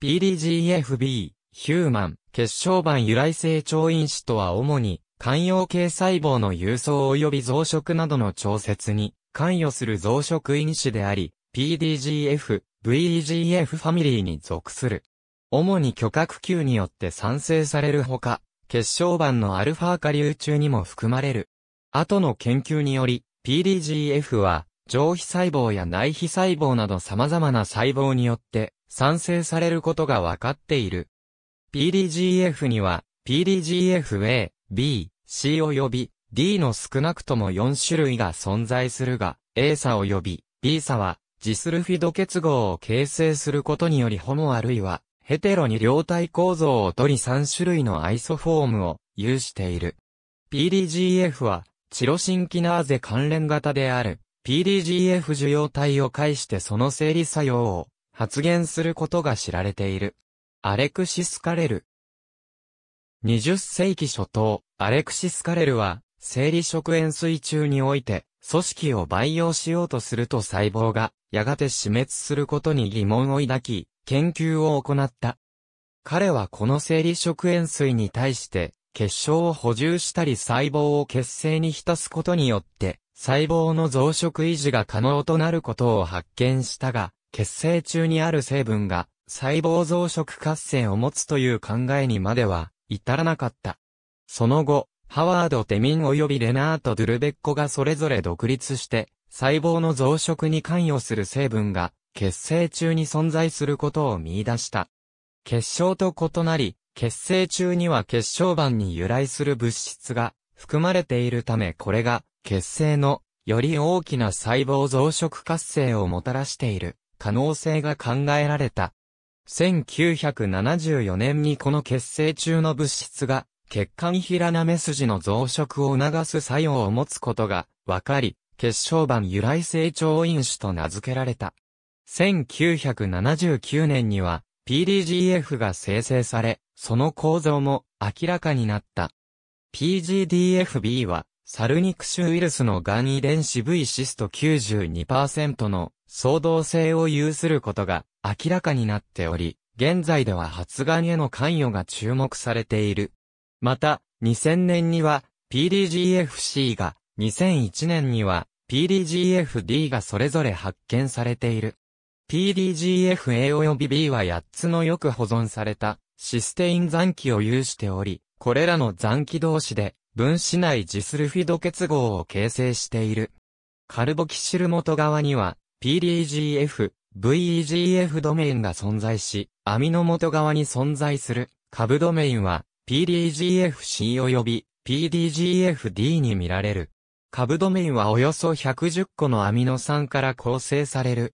PDGFB、ヒューマン、血小板由来成長因子とは主に、肝陽系細胞の郵送及び増殖などの調節に関与する増殖因子であり、PDGF、VEGF ファミリーに属する。主に巨核球によって産生されるほか、血小板のアルファ化流中にも含まれる。後の研究により、PDGF は、上皮細胞や内皮細胞など様々な細胞によって、賛成されることが分かっている。PDGF には、PDGFA、B、C 及び D の少なくとも4種類が存在するが、A 差及び B 差は、ジスルフィド結合を形成することによりホモあるいは、ヘテロに両体構造を取り3種類のアイソフォームを有している。PDGF は、チロシンキナーゼ関連型である、PDGF 受容体を介してその生理作用を発言することが知られている。アレクシス・カレル。20世紀初頭、アレクシス・カレルは、生理食塩水中において、組織を培養しようとすると細胞が、やがて死滅することに疑問を抱き、研究を行った。彼はこの生理食塩水に対して、結晶を補充したり細胞を血清に浸すことによって、細胞の増殖維持が可能となることを発見したが、血清中にある成分が細胞増殖活性を持つという考えにまでは至らなかった。その後、ハワード・テミン及びレナート・ドゥルベッコがそれぞれ独立して、細胞の増殖に関与する成分が血清中に存在することを見出した。結晶と異なり、血清中には結晶板に由来する物質が含まれているためこれが血清のより大きな細胞増殖活性をもたらしている可能性が考えられた。1974年にこの血清中の物質が血管平なめ筋の増殖を促す作用を持つことが分かり、血小板由来成長因子と名付けられた。1979年には PDGF が生成され、その構造も明らかになった。PGDFB はサルニク種ウイルスのがん遺伝子 V シスト92%の相動性を有することが明らかになっており、現在では発がんへの関与が注目されている。また、2000年には PDGFC が、2001年には PDGFD がそれぞれ発見されている。PDGFA 及び B は8つのよく保存されたシステイン残機を有しており、これらの残機同士で分子内ジスルフィド結合を形成している。カルボキシル元側には PDGF、VEGF ドメインが存在し、アミノ元側に存在する株ドメインは PDGFC 及び PDGFD に見られる。株ドメインはおよそ110個のアミノ酸から構成される。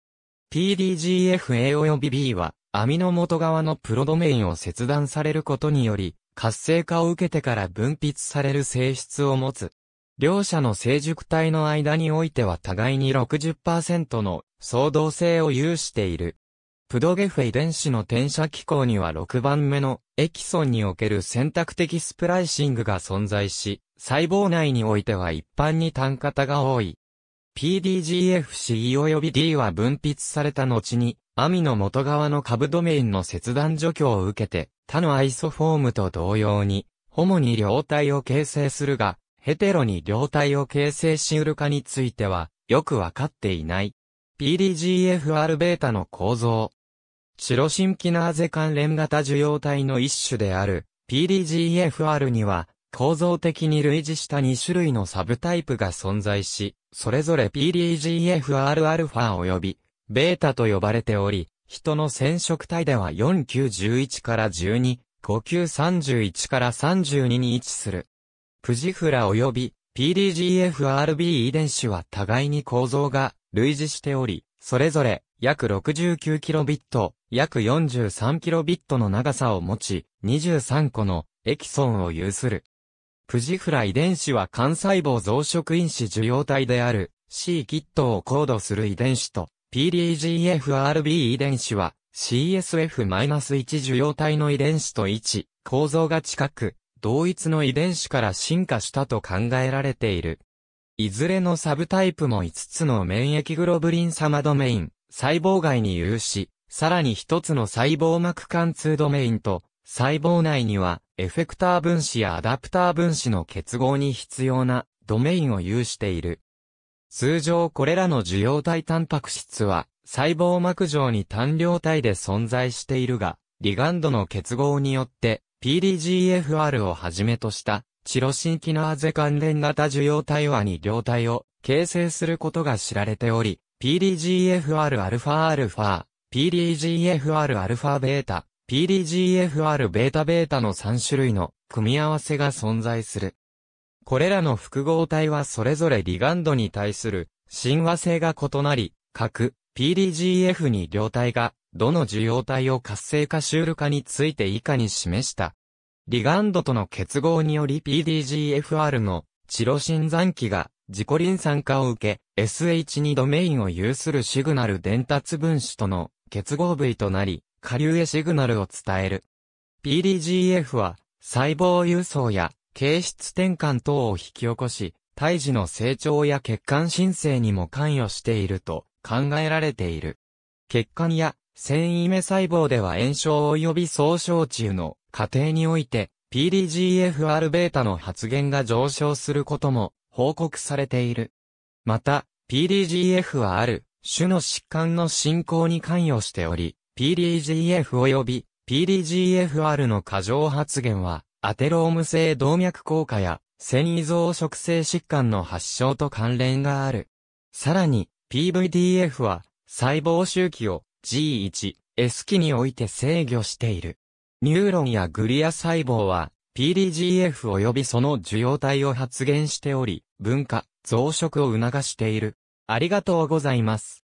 PDGFA 及び B はアミノ元側のプロドメインを切断されることにより、活性化を受けてから分泌される性質を持つ。両者の成熟体の間においては互いに60%の相動性を有している。プドゲフェ遺伝子の転写機構には6番目のエキソンにおける選択的スプライシングが存在し、細胞内においては一般に単型が多い。PDGFC e 及び D は分泌された後に、網の元側の株ドメインの切断除去を受けて、他のアイソフォームと同様に、ホモに両体を形成するが、ヘテロに両体を形成しうるかについては、よくわかっていない。PDGFR-β の構造。白シンキナーゼ関連型受容体の一種である PDGFR には構造的に類似した2種類のサブタイプが存在し、それぞれ PDGFRα 及び β と呼ばれており、人の染色体では4 9 11から12、5 9 31から32に位置する。プジフラ及び PDGFRB 遺伝子は互いに構造が類似しており、それぞれ約 69kb、約 43kb の長さを持ち、23個のエキソンを有する。プジフラ遺伝子は幹細胞増殖因子受容体である C キットをコードする遺伝子と PDGFRB 遺伝子は CSF-1 受容体の遺伝子と位置、構造が近く、同一の遺伝子から進化したと考えられている。いずれのサブタイプも5つの免疫グロブリン様ドメイン、細胞外に有し、さらに1つの細胞膜貫通ドメインと、細胞内には、エフェクター分子やアダプター分子の結合に必要なドメインを有している。通常これらの受容体タンパク質は細胞膜上に単量体で存在しているが、リガンドの結合によって PDGFR をはじめとしたチロシンキナーゼ関連型受容体はに両体を形成することが知られており、PDGFRα、PDGFRα、β、PDGFRβ の3種類の組み合わせが存在する。これらの複合体はそれぞれリガンドに対する親和性が異なり、各 PDGF に両体がどの受容体を活性化シュール化について以下に示した。リガンドとの結合により PDGFR のチロシン残機が自己リン酸化を受け、SH2 ドメインを有するシグナル伝達分子との結合部位となり、下流へシグナルを伝える。PDGF は細胞輸送や形質転換等を引き起こし、胎児の成長や血管申請にも関与していると考えられている。血管や繊維目細胞では炎症及び総症中の過程において PDGFR-β の発現が上昇することも報告されている。また、PDGF はある種の疾患の進行に関与しており、PDGF 及び PDGFR の過剰発現はアテローム性動脈硬化や繊維増殖性疾患の発症と関連がある。さらに、PVDF は細胞周期を G1、S 期において制御している。ニューロンやグリア細胞は PDGF 及びその受容体を発現しており、分化、増殖を促している。ありがとうございます。